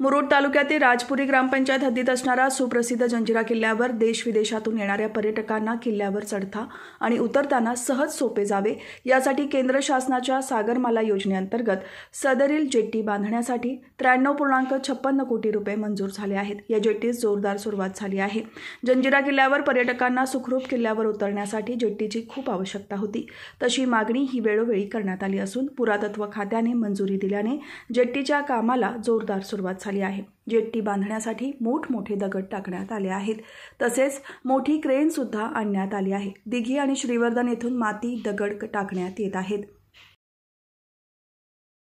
मुरुड तालुक्यातील राजपुरी ग्रामपंचायत हद्दीत असणारा सुप्रसिद्ध जंजिरा किल्ल्यावर देश विदेशातून येणाऱ्या पर्यटकांना किल्ल्यावर चढता आणि उतरताना सहज सोपे जावे यासाठी केंद्र शासनाच्या सागरमाला योजनेअंतर्गत सदरील जेट्टी बांधण्यासाठी त्र्याण्णव पूर्णांक छप्पन्न कोटी रुपये मंजूर झाले आहेत या जेट्टीस जोरदार सुरुवात झाली आहे जंजिरा किल्ल्यावर पर्यटकांना सुखरूप किल्ल्यावर उतरण्यासाठी जेट्टीची खूप आवश्यकता होती तशी मागणी ही वेळोवेळी करण्यात आली असून पुरातत्व खात्याने मंजुरी दिल्याने जेट्टीच्या कामाला जोरदार सुरुवात झाली आहे जेट्टी बांधण्यासाठी मोठमोठे दगड टाकण्यात आले आहेत तसेच मोठी क्रेन सुद्धा आणण्यात आली आहे दिघी आणि श्रीवर्धन येथून माती दगड टाकण्यात येत आहेत